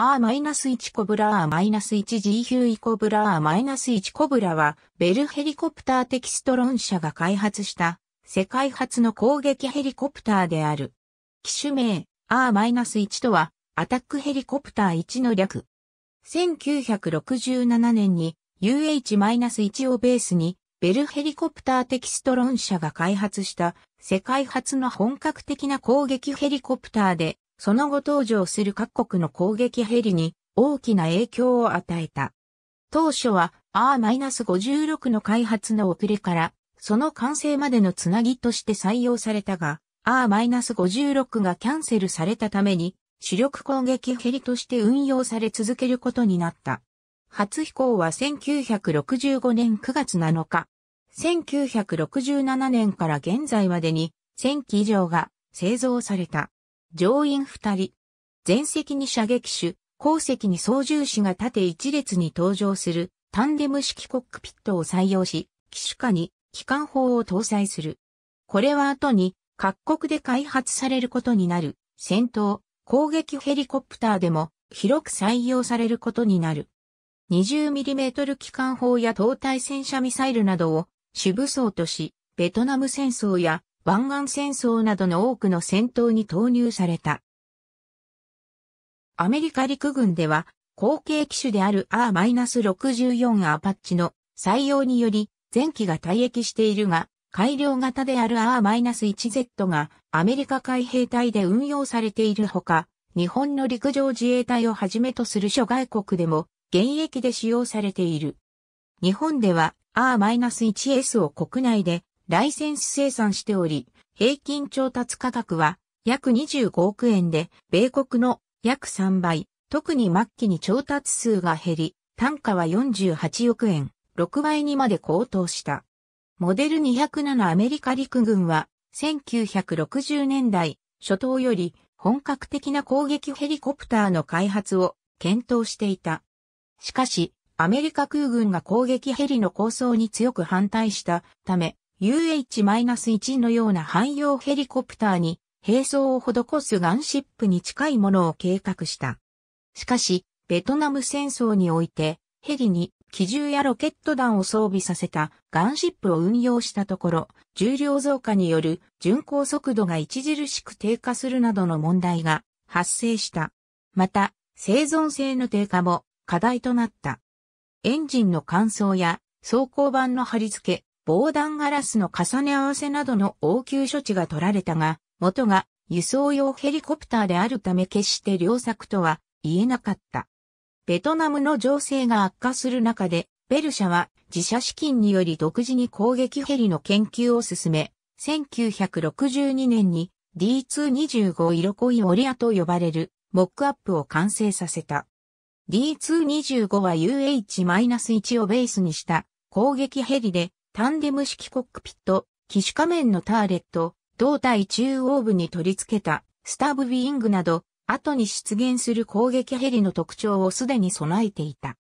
R-1 コブラ R-1G9 イコブラ R-1 コブラは、ベルヘリコプターテキストロン社が開発した、世界初の攻撃ヘリコプターである。機種名 R-1 とは、アタックヘリコプター1の略。1967年に UH-1 をベースに、ベルヘリコプターテキストロン社が開発した世界初の本格的な攻撃ヘリコプターでその後登場する各国の攻撃ヘリに大きな影響を与えた。当初は R-56 の開発の遅れから、その完成までのつなぎとして採用されたが、R-56 がキャンセルされたために、主力攻撃ヘリとして運用され続けることになった。初飛行は1965年9月7日。1967年から現在までに1000機以上が製造された。乗員二人。前席に射撃手、後席に操縦士が縦一列に登場するタンデム式コックピットを採用し、機種下に機関砲を搭載する。これは後に各国で開発されることになる戦闘、攻撃ヘリコプターでも広く採用されることになる。20mm 機関砲や東体戦車ミサイルなどを主武装とし、ベトナム戦争や湾岸戦争などの多くの戦闘に投入された。アメリカ陸軍では、後継機種である R-64 アパッチの採用により、前期が退役しているが、改良型である R-1Z がアメリカ海兵隊で運用されているほか、日本の陸上自衛隊をはじめとする諸外国でも現役で使用されている。日本では R-1S を国内でライセンス生産しており、平均調達価格は約25億円で、米国の約3倍、特に末期に調達数が減り、単価は48億円、6倍にまで高騰した。モデル207アメリカ陸軍は、1960年代初頭より本格的な攻撃ヘリコプターの開発を検討していた。しかし、アメリカ空軍が攻撃ヘリの構想に強く反対したため、UH-1 のような汎用ヘリコプターに並走を施すガンシップに近いものを計画した。しかし、ベトナム戦争において、ヘリに機銃やロケット弾を装備させたガンシップを運用したところ、重量増加による巡航速度が著しく低下するなどの問題が発生した。また、生存性の低下も課題となった。エンジンの乾燥や走行板の貼り付け、防弾ガラスの重ね合わせなどの応急処置が取られたが、元が輸送用ヘリコプターであるため決して良作とは言えなかった。ベトナムの情勢が悪化する中で、ベルシャは自社資金により独自に攻撃ヘリの研究を進め、1962年に D225 色恋オリアと呼ばれるモックアップを完成させた。D225 は UH-1 をベースにした攻撃ヘリでタンデム式コックピット、機種仮面のターレット、胴体中央部に取り付けたスタブウィングなど、後に出現する攻撃ヘリの特徴をすでに備えていた。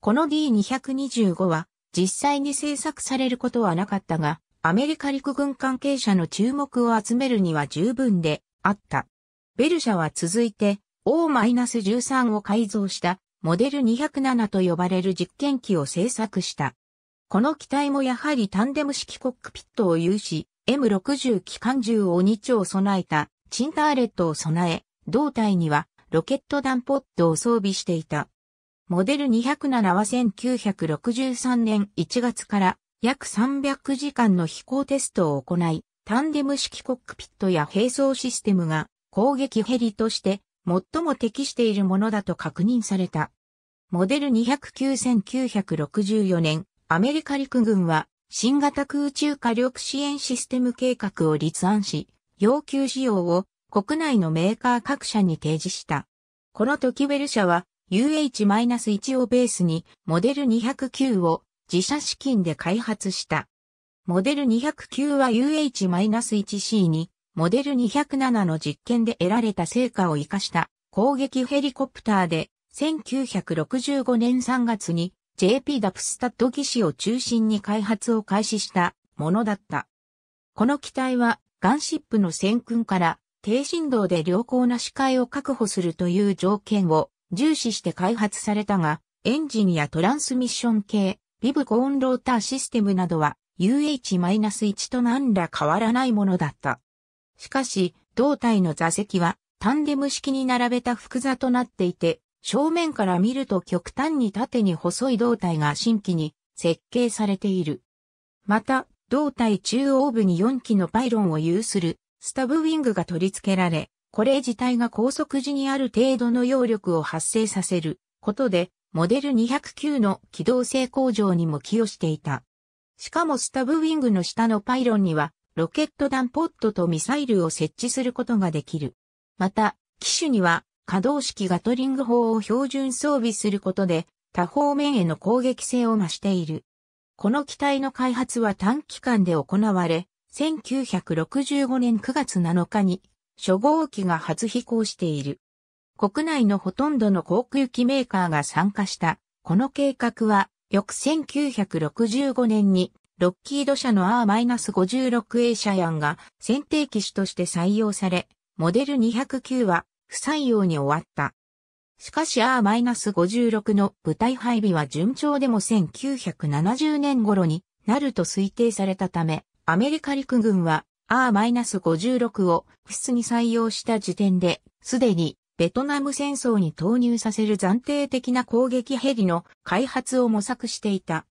この D225 は実際に製作されることはなかったが、アメリカ陸軍関係者の注目を集めるには十分であった。ベル社は続いて O-13 を改造したモデル207と呼ばれる実験機を製作した。この機体もやはりタンデム式コックピットを有し、M60 機関銃を2丁備えた、チンターレットを備え、胴体にはロケット弾ポッドを装備していた。モデル207は1963年1月から約300時間の飛行テストを行い、タンデム式コックピットや並走システムが攻撃ヘリとして最も適しているものだと確認された。モデル209-1964年アメリカ陸軍は新型空中火力支援システム計画を立案し、要求仕様を国内のメーカー各社に提示した。この時ベル社は UH-1 をベースにモデル209を自社資金で開発した。モデル209は UH-1C にモデル207の実験で得られた成果を活かした攻撃ヘリコプターで1965年3月に JP ダプスタッド技師を中心に開発を開始したものだった。この機体はガンシップの戦訓から低振動で良好な視界を確保するという条件を重視して開発されたが、エンジンやトランスミッション系、ビブコーンローターシステムなどは UH-1 と何ら変わらないものだった。しかし、胴体の座席はタンデム式に並べた複座となっていて、正面から見ると極端に縦に細い胴体が新規に設計されている。また、胴体中央部に4機のパイロンを有するスタブウィングが取り付けられ、これ自体が高速時にある程度の揚力を発生させることで、モデル209の機動性向上にも寄与していた。しかもスタブウィングの下のパイロンには、ロケット弾ポットとミサイルを設置することができる。また、機種には可動式ガトリング砲を標準装備することで、多方面への攻撃性を増している。この機体の開発は短期間で行われ、1965年9月7日に初号機が初飛行している。国内のほとんどの航空機メーカーが参加した。この計画は、翌1965年に、ロッキード社の R-56A シャヤンが選定機種として採用され、モデル209は不採用に終わった。しかし R-56 の部隊配備は順調でも1970年頃になると推定されたため、アメリカ陸軍は R-56 を不出に採用した時点で、すでにベトナム戦争に投入させる暫定的な攻撃ヘリの開発を模索していた。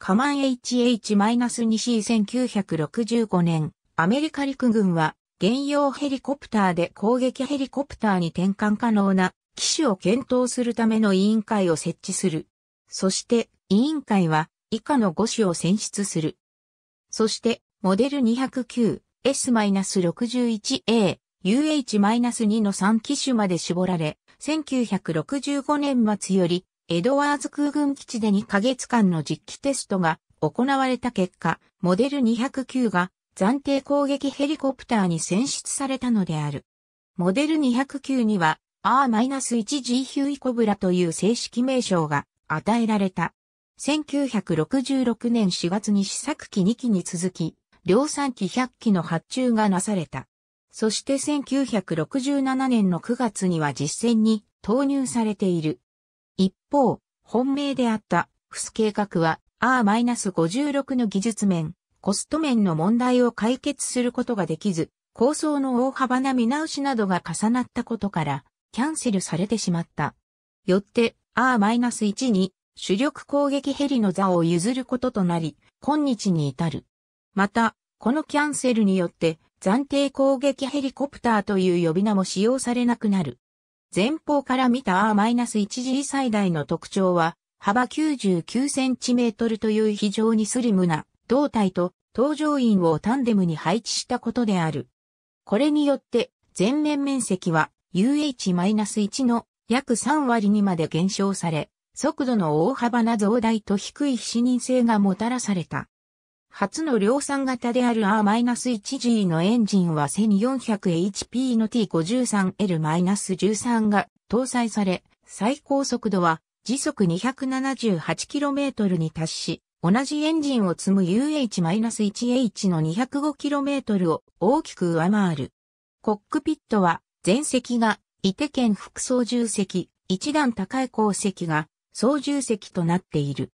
カマン HH-2C1965 年、アメリカ陸軍は現用ヘリコプターで攻撃ヘリコプターに転換可能な機種を検討するための委員会を設置する。そして委員会は以下の5種を選出する。そしてモデル 209S-61A、UH-2 の3機種まで絞られ、1965年末よりエドワーズ空軍基地で2ヶ月間の実機テストが行われた結果、モデル209が暫定攻撃ヘリコプターに選出されたのである。モデル209には R-1G ヒューイコブラという正式名称が与えられた。1966年4月に試作機2機に続き、量産機100機の発注がなされた。そして1967年の9月には実戦に投入されている。一方、本命であったフス計画は R-56 の技術面、コスト面の問題を解決することができず、構想の大幅な見直しなどが重なったことから、キャンセルされてしまった。よって、R-1 に主力攻撃ヘリの座を譲ることとなり、今日に至る。また、このキャンセルによって、暫定攻撃ヘリコプターという呼び名も使用されなくなる。前方から見た R-1G 最大の特徴は、幅99センチメートルという非常にスリムな胴体と搭乗員をタンデムに配置したことである。これによって全面面積は UH-1 の約3割にまで減少され、速度の大幅な増大と低い視認性がもたらされた。初の量産型である R-1G のエンジンは 1400HP の T53L-13 が搭載され、最高速度は時速 278km に達し、同じエンジンを積む UH-1H の 205km を大きく上回る。コックピットは前席が伊手県副操縦席、一段高い後席が操縦席となっている。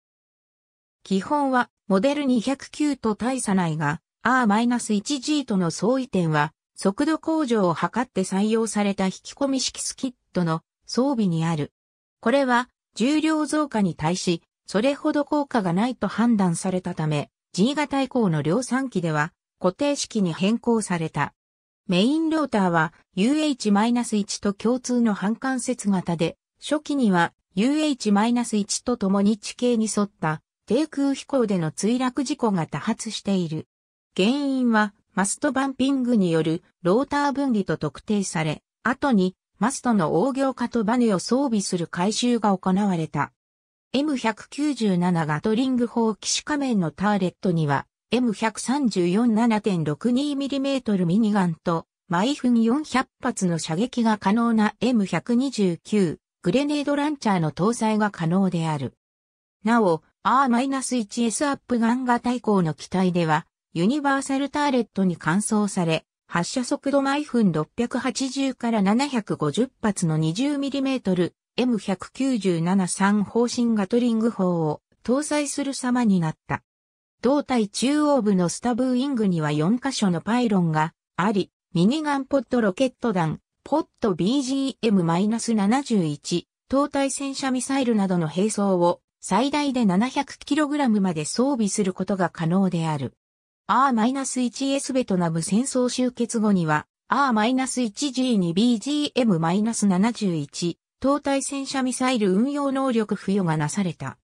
基本はモデル209と大差ないが R-1G との相違点は速度向上を図って採用された引き込み式スキットの装備にある。これは重量増加に対しそれほど効果がないと判断されたため、G 型以降の量産機では固定式に変更された。メインローターは UH-1 と共通の半関節型で、初期には UH-1 と共に地形に沿った低空飛行での墜落事故が多発している。原因はマストバンピングによるローター分離と特定され、後にマストの大行化とバネを装備する改修が行われた。M197 ガトリング砲騎士仮面のターレットには M134-7.62mm ミニガンと毎分400発の射撃が可能な M129 グレネードランチャーの搭載が可能である。なお、R-1S アップガン型以降の機体ではユニバーサルターレットに換装され、発射速度毎分680から750発の 20mm M1973 方針ガトリング砲を搭載する様になった。胴体中央部のスタブウィングには4箇所のパイロンがあり、ミニガンポットロケット弾、ポット BGM-71、胴体戦車ミサイルなどの兵装を最大で 700kg まで装備することが可能である。R-1S ベトナム戦争終結後には R-1G2BGM-71 東対戦車ミサイル運用能力付与がなされた。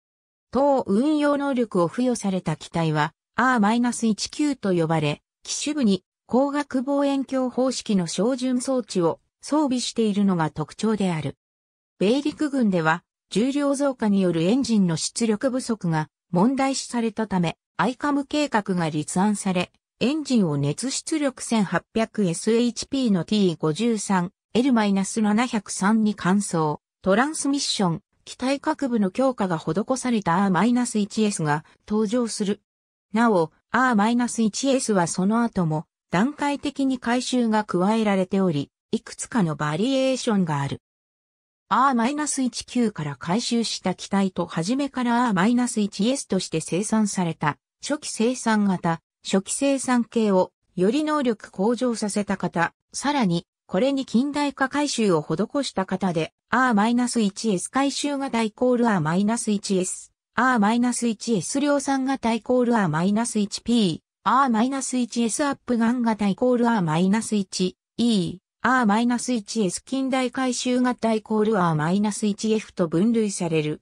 当運用能力を付与された機体は R-19 と呼ばれ、機種部に光学望遠鏡方式の照準装置を装備しているのが特徴である。米陸軍では重量増加によるエンジンの出力不足が問題視されたため、アイカム計画が立案され、エンジンを熱出力 1800SHP の T53 L-703 に換装、トランスミッション、機体各部の強化が施された R-1S が登場する。なお、R-1S はその後も段階的に改修が加えられており、いくつかのバリエーションがある。R-19 から回収した機体と初めから R-1S として生産された初期生産型、初期生産系をより能力向上させた方、さらにこれに近代化改修を施した型で R-1S 改修型イコール R-1S、R-1S 量産型イコール R-1P、R-1S アップガン型イコール R-1E、R-1S 近代改修型イコール R-1F と分類される。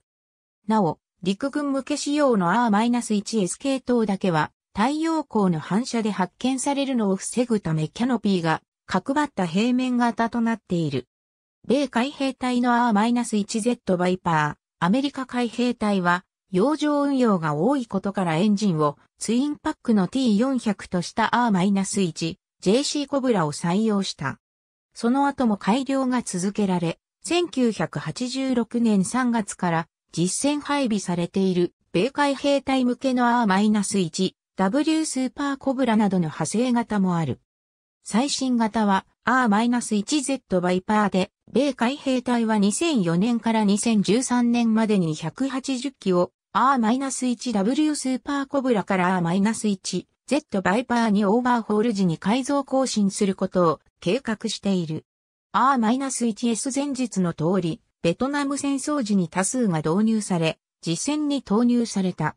なお、陸軍向け仕様の R-1S 系統だけは太陽光の反射で発見されるのを防ぐためキャノピーが角張った平面型となっている。米海兵隊の R-1Z バイパー、アメリカ海兵隊は、洋上運用が多いことからエンジンをツインパックの T400 とした R-1、JC コブラを採用した。その後も改良が続けられ、1986年3月から実戦配備されている米海兵隊向けの R-1、W スーパーコブラなどの派生型もある。最新型は R-1Z バイパーで、米海兵隊は2004年から2013年までに180機を R-1W スーパーコブラから R-1Z バイパーにオーバーホール時に改造更新することを計画している。R-1S 前日の通り、ベトナム戦争時に多数が導入され、実戦に投入された。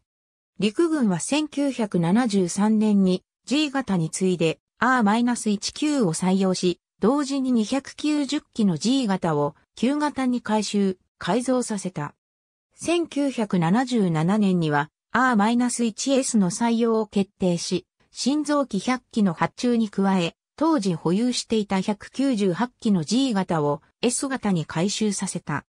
陸軍は1973年に G 型に次いで R-19 を採用し、同時に290機の G 型を旧型に改修、改造させた。1977年には R-1S の採用を決定し、新造機100機の発注に加え、当時保有していた198機の G 型を S 型に改修させた。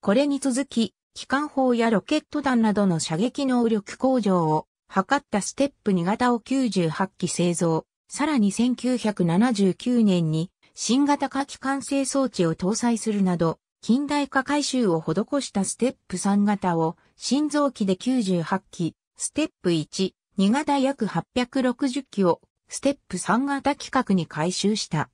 これに続き、機関砲やロケット弾などの射撃能力向上を図ったステップ2型を98機製造、さらに1979年に新型火器完成装置を搭載するなど、近代化改修を施したステップ3型を新造機で98機、ステップ1、2型約860機をステップ3型規格に改修した。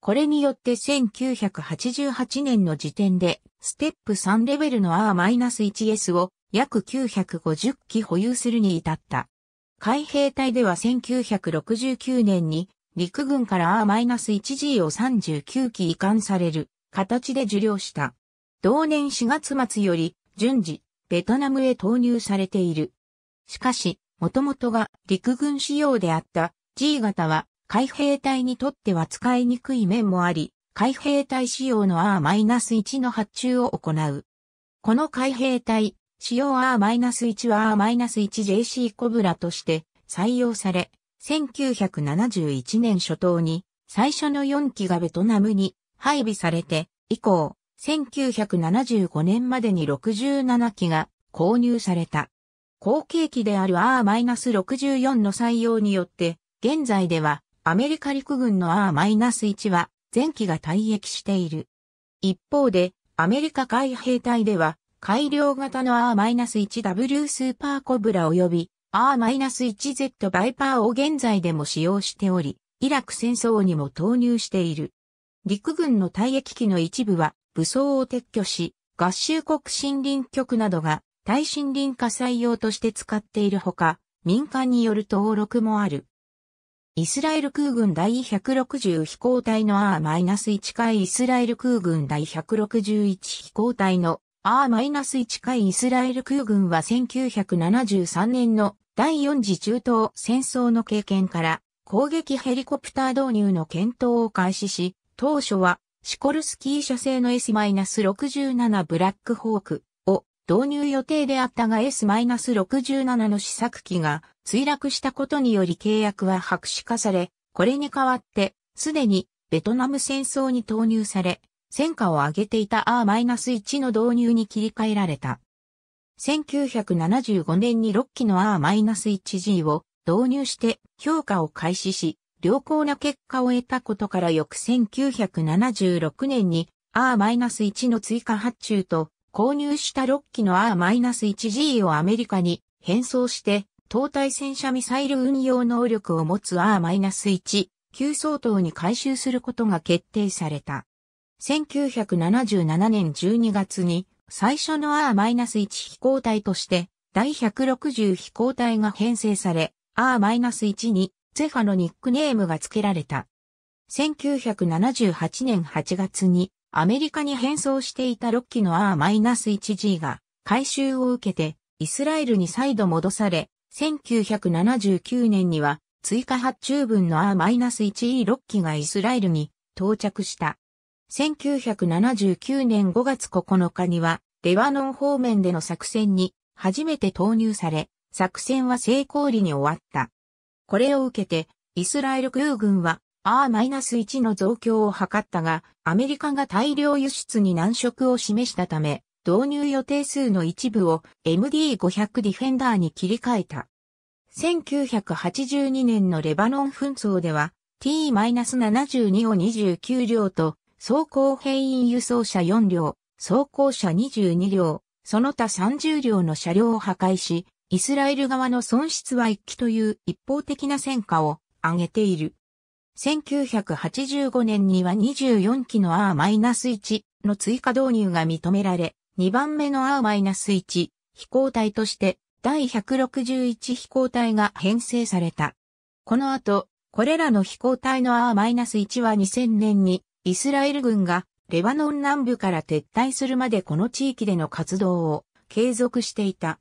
これによって1988年の時点で、ステップ3レベルの R-1S を約950機保有するに至った。海兵隊では1969年に陸軍から R-1G を39機移管される形で受領した。同年4月末より順次ベトナムへ投入されている。しかし、もともとが陸軍仕様であった G 型は海兵隊にとっては使いにくい面もあり、海兵隊仕様の R-1 の発注を行う。この海兵隊使用 R-1 は R-1JC コブラとして採用され、1971年初頭に最初の4機がベトナムに配備されて、以降、1975年までに67機が購入された。後継機である R-64 の採用によって、現在ではアメリカ陸軍の R-1 は前期が退役している。一方で、アメリカ海兵隊では改良型の R-1W スーパーコブラ及び R-1Z バイパーを現在でも使用しており、イラク戦争にも投入している。陸軍の退役機の一部は武装を撤去し、合衆国森林局などが対森林火災用として使っているほか、民間による登録もある。イスラエル空軍第160飛行隊の R-1 回イスラエル空軍第161飛行隊の R-1 回イスラエル空軍は1973年の第4次中東戦争の経験から攻撃ヘリコプター導入の検討を開始し、当初はシコルスキー社製の S-67 ブラックホークを導入予定であったが S-67 の試作機が墜落したことにより契約は白紙化され、これに代わってすでにベトナム戦争に投入され、戦果を上げていた R-1 の導入に切り替えられた。1975年に6機の R-1G を導入して評価を開始し、良好な結果を得たことから翌1976年に R-1 の追加発注と購入した6機の R-1G をアメリカに変装して搭載戦車ミサイル運用能力を持つ R-1 急相当に回収することが決定された。1977年12月に最初の R-1 飛行隊として第160飛行隊が編成され R-1 にゼファのニックネームが付けられた。1978年8月にアメリカに変装していた6機の R-1G が回収を受けてイスラエルに再度戻され、1979年には追加発注分の R-1E6 機がイスラエルに到着した。1979年5月9日には、レバノン方面での作戦に初めて投入され、作戦は成功裏に終わった。これを受けて、イスラエル空軍は R-1 の増強を図ったが、アメリカが大量輸出に難色を示したため、導入予定数の一部を MD500 ディフェンダーに切り替えた。1982年のレバノン紛争では T-72 を29両と走行変員輸送車4両、走行車22両、その他30両の車両を破壊し、イスラエル側の損失は一気という一方的な戦果を上げている。1985年には24機の R-1 の追加導入が認められ、2番目の R-1 飛行隊として第161飛行隊が編成された。この後、これらの飛行隊の R-1 は2000年にイスラエル軍がレバノン南部から撤退するまでこの地域での活動を継続していた。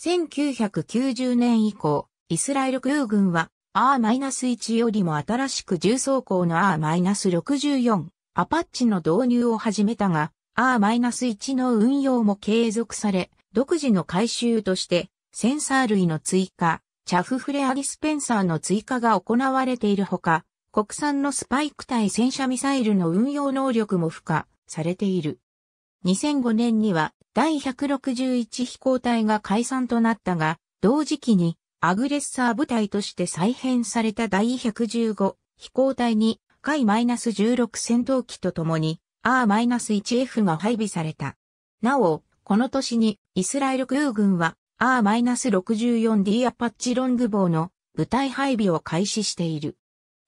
1990年以降、イスラエル空軍は R-1 よりも新しく重装甲の R-64 アパッチの導入を始めたが R-1 の運用も継続され、独自の回収としてセンサー類の追加、チャフフレアディスペンサーの追加が行われているほか、国産のスパイク対戦車ミサイルの運用能力も付加されている。2005年には第161飛行隊が解散となったが、同時期にアグレッサー部隊として再編された第115飛行隊に海 -16 戦闘機とともに R-1F が配備された。なお、この年にイスラエル空軍は R-64D アパッチロング棒の部隊配備を開始している。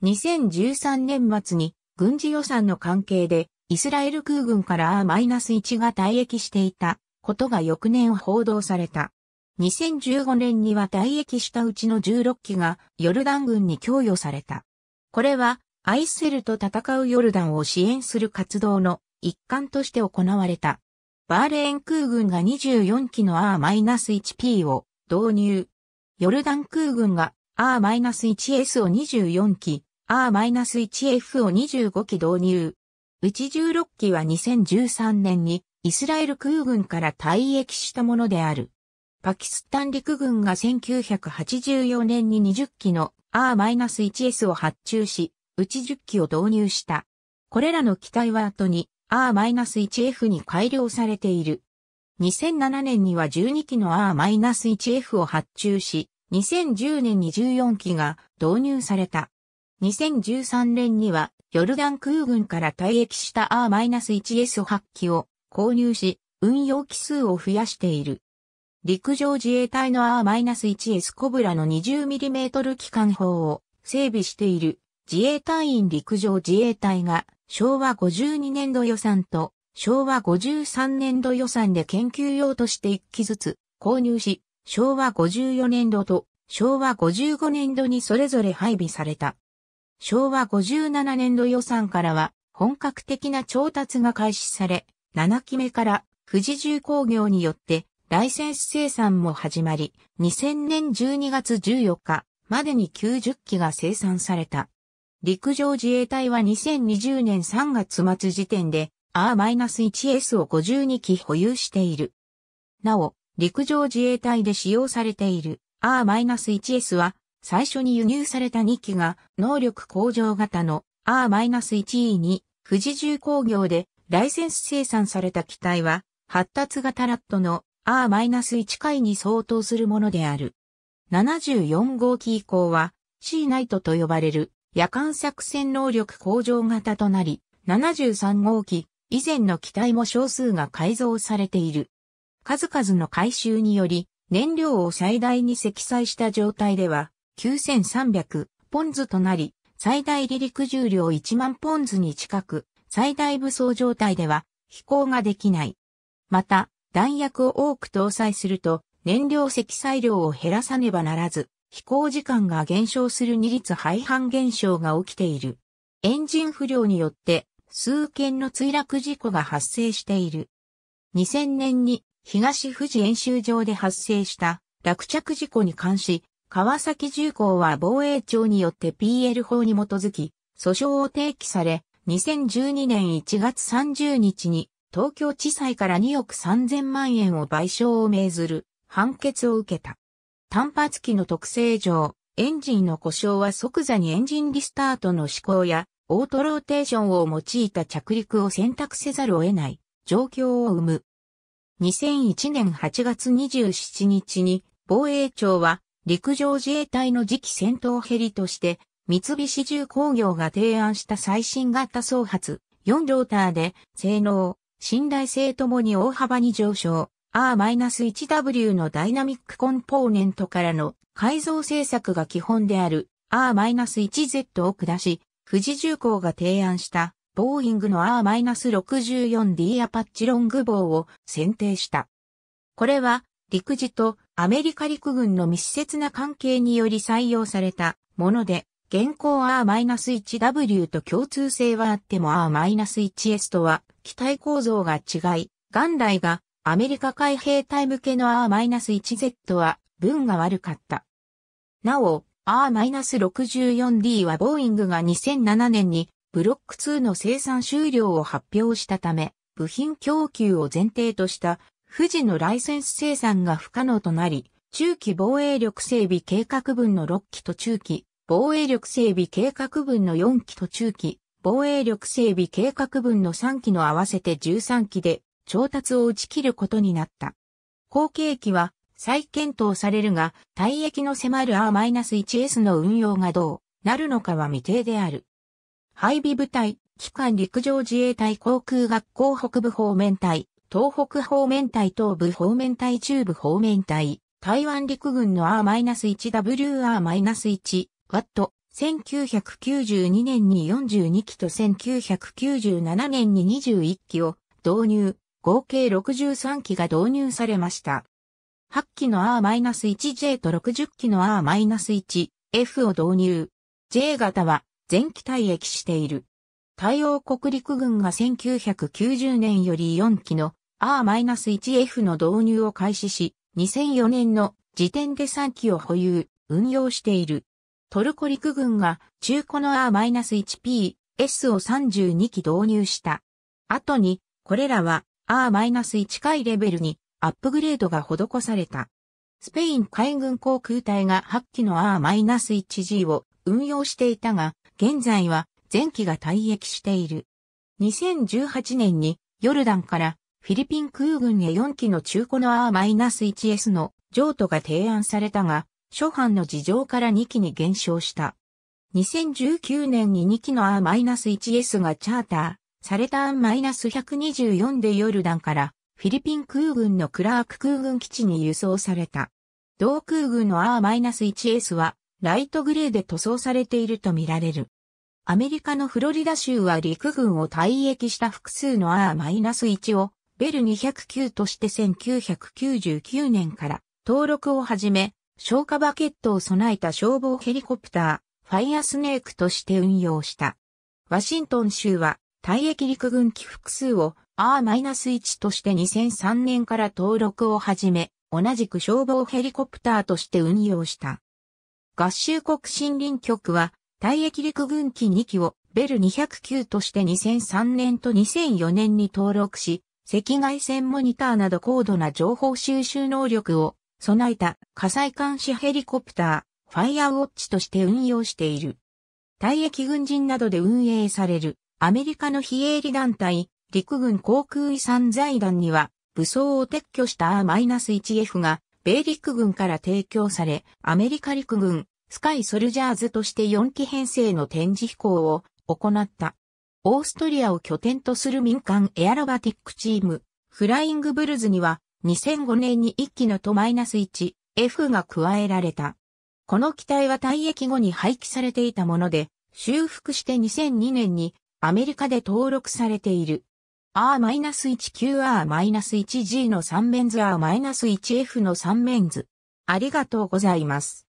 2013年末に軍事予算の関係でイスラエル空軍から R-1 が退役していたことが翌年報道された。2015年には退役したうちの16機がヨルダン軍に供与された。これはアイセルと戦うヨルダンを支援する活動の一環として行われた。バーレーン空軍が24機の R-1P を導入。ヨルダン空軍が R-1S を24機、R-1F を25機導入。うち16機は2013年にイスラエル空軍から退役したものである。パキスタン陸軍が1984年に20機の R-1S を発注し、うち10機を導入した。これらの機体は後に R-1F に改良されている。2007年には12機の R-1F を発注し、2010年に14機が導入された。2013年には、ヨルダン空軍から退役した R-1S8 機を購入し、運用機数を増やしている。陸上自衛隊の R-1S コブラの 20mm 機関砲を整備している自衛隊員陸上自衛隊が昭和52年度予算と昭和53年度予算で研究用として1機ずつ購入し、昭和54年度と昭和55年度にそれぞれ配備された。昭和57年度予算からは本格的な調達が開始され、7期目から富士重工業によってライセンス生産も始まり、2000年12月14日までに90機が生産された。陸上自衛隊は2020年3月末時点で R-1S を52機保有している。なお、陸上自衛隊で使用されている R-1S は最初に輸入された2機が能力向上型の R-1E に富士重工業でライセンス生産された機体は発達型ラットの R-1 回に相当するものである。74号機以降は C ナイトと呼ばれる夜間作戦能力向上型となり、73号機以前の機体も少数が改造されている。数々の改修により燃料を最大に積載した状態では9300ポンズとなり、最大離陸重量1万ポンズに近く、最大武装状態では飛行ができない。また、弾薬を多く搭載すると、燃料積載量を減らさねばならず、飛行時間が減少する二律廃反現象が起きている。エンジン不良によって、数件の墜落事故が発生している。2000年に東富士演習場で発生した落着事故に関し、川崎重工は防衛庁によって PL 法に基づき、訴訟を提起され、2012年1月30日に東京地裁から2億3000万円を賠償を命ずる判決を受けた。単発機の特性上、エンジンの故障は即座にエンジンリスタートの試行やオートローテーションを用いた着陸を選択せざるを得ない状況を生む。2001年8月27日に防衛庁は陸上自衛隊の次期戦闘ヘリとして、三菱重工業が提案した最新型総発、4ローターで、性能、信頼性ともに大幅に上昇、R-1W のダイナミックコンポーネントからの改造政策が基本である R-1Z を下し、富士重工が提案したボーイングの R-64D アパッチロング棒を選定した。これは陸自とアメリカ陸軍の密接な関係により採用されたもので、現行 R-1W と共通性はあっても R-1S とは機体構造が違い、元来がアメリカ海兵隊向けの R-1Z は分が悪かった。なお、R-64D はボーイングが2007年にブロック2の生産終了を発表したため、部品供給を前提とした富士のライセンス生産が不可能となり、中期防衛力整備計画分の6期と中期、防衛力整備計画分の4期と中期、防衛力整備計画分の3期の合わせて13期で調達を打ち切ることになった。後継機は再検討されるが、退役の迫る R-1S の運用がどうなるのかは未定である。配備部隊、機関陸上自衛隊航空学校北部方面隊、東北方面隊東部方面隊中部方面隊、台湾陸軍の R-1WR-1 ワット、1992年に42機と1997年に21機を導入、合計63機が導入されました。8機の R-1J と60機の R-1F を導入。J 型は全機退役している。太陽国陸軍が1990年より4機の R-1F の導入を開始し、2004年の時点で3機を保有、運用している。トルコ陸軍が中古の R-1P、S を32機導入した。後に、これらは R-1 回レベルにアップグレードが施された。スペイン海軍航空隊が8機の R-1G を運用していたが、現在は全機が退役している。2018年にヨルダンからフィリピン空軍へ4機の中古の R-1S の譲渡が提案されたが、初版の事情から2機に減少した。2019年に2機の R-1S がチャーターされた R-124 でヨルダンからフィリピン空軍のクラーク空軍基地に輸送された。同空軍の R-1S はライトグレーで塗装されているとみられる。アメリカのフロリダ州は陸軍を退役した複数の R-1 をベル209として1999年から登録を始め、消火バケットを備えた消防ヘリコプター、ファイアスネークとして運用した。ワシントン州は、退役陸軍機複数を R-1 として2003年から登録を始め、同じく消防ヘリコプターとして運用した。合衆国森林局は、退役陸軍機2機をベル209として2003年と2004年に登録し、赤外線モニターなど高度な情報収集能力を備えた火災監視ヘリコプター、ファイアウォッチとして運用している。退役軍人などで運営されるアメリカの非営利団体、陸軍航空遺産財団には武装を撤去した R-1F が米陸軍から提供され、アメリカ陸軍、スカイソルジャーズとして4機編成の展示飛行を行った。オーストリアを拠点とする民間エアロバティックチーム、フライングブルズには2005年に1機のとマイナス 1F が加えられた。この機体は退役後に廃棄されていたもので、修復して2002年にアメリカで登録されている。r 1 q r 1 g の3面図 R-1F の3面図。ありがとうございます。